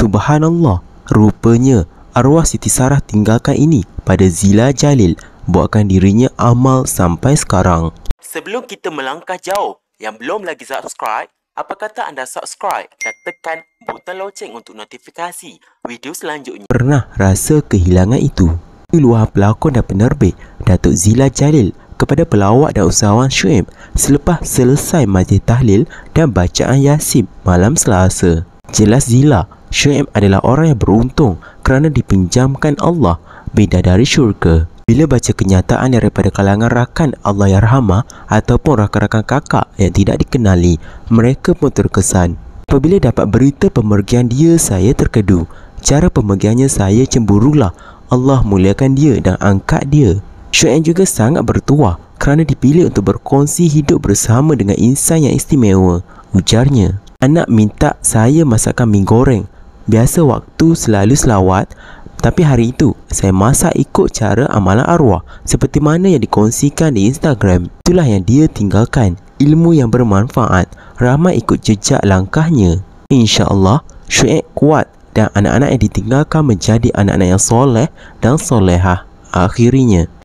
Subhanallah, rupanya arwah Siti Sarah tinggalkan ini pada Zila Jalil buatkan dirinya amal sampai sekarang. Sebelum kita melangkah jauh, yang belum lagi subscribe, apa kata anda subscribe dan tekan butang loceng untuk notifikasi video selanjutnya. Pernah rasa kehilangan itu? Luar pelakon dan penerbit, Datuk Zila Jalil kepada pelawak dan usahawan Shuib selepas selesai majlis tahlil dan bacaan Yasib malam Selasa. Jelas Zila Syuib adalah orang yang beruntung kerana dipinjamkan Allah beda dari syurga. Bila baca kenyataan daripada kalangan rakan Allah Ya Rahmah ataupun rakan-rakan kakak yang tidak dikenali, mereka pun terkesan. Apabila dapat berita pemergian dia, saya terkedu. Cara pemergiannya saya cemburulah. Allah muliakan dia dan angkat dia. Syuib juga sangat bertuah kerana dipilih untuk berkongsi hidup bersama dengan insan yang istimewa. Ujarnya, anak minta saya masakkan mie goreng Biasa waktu selalu selawat Tapi hari itu saya masak ikut cara amalan arwah Seperti mana yang dikongsikan di Instagram Itulah yang dia tinggalkan Ilmu yang bermanfaat Ramai ikut jejak langkahnya InsyaAllah Syuk kuat Dan anak-anak yang ditinggalkan menjadi anak-anak yang soleh dan solehah Akhirnya